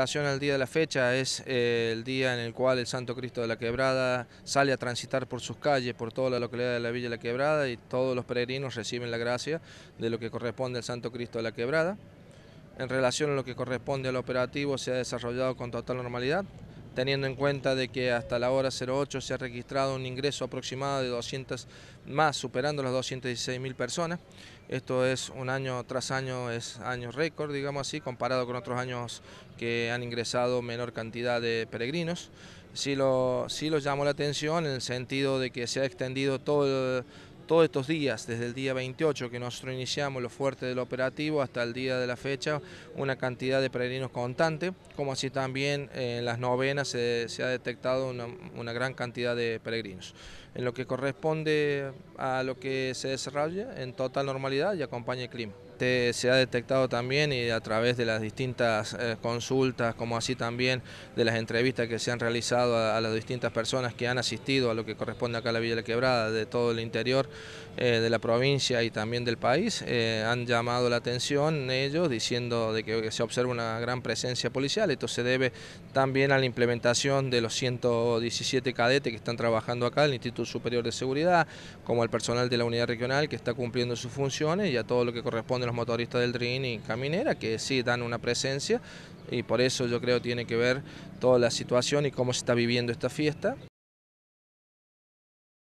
relación al día de la fecha, es eh, el día en el cual el Santo Cristo de la Quebrada sale a transitar por sus calles, por toda la localidad de la Villa de la Quebrada y todos los peregrinos reciben la gracia de lo que corresponde al Santo Cristo de la Quebrada. En relación a lo que corresponde al operativo se ha desarrollado con total normalidad teniendo en cuenta de que hasta la hora 08 se ha registrado un ingreso aproximado de 200 más, superando las 216.000 personas. Esto es un año tras año, es año récord, digamos así, comparado con otros años que han ingresado menor cantidad de peregrinos. Sí lo, sí lo llamó la atención en el sentido de que se ha extendido todo el todos estos días, desde el día 28 que nosotros iniciamos lo fuerte del operativo hasta el día de la fecha, una cantidad de peregrinos constante, como así también en las novenas se, ha detectado una, una, gran cantidad de peregrinos. En lo que corresponde a lo que se desarrolla, en total normalidad y acompaña el clima. Este, se ha detectado también y a través de las distintas eh, consultas, como así también de las entrevistas que se han realizado a, las distintas personas que han asistido a lo que corresponde acá a la Villa de la Quebrada, de todo el interior eh, de la provincia y también del país, eh, han llamado la atención ellos diciendo de que se observa una gran presencia policial. Esto se debe también a la implementación de los 117 cadetes que están trabajando acá, el Instituto Superior de Seguridad, como al personal de la unidad regional que está cumpliendo sus funciones y a todo lo que corresponde a los motoristas del Trin y Caminera, que sí dan una presencia y por eso yo creo tiene que ver toda la situación y cómo se está viviendo esta fiesta.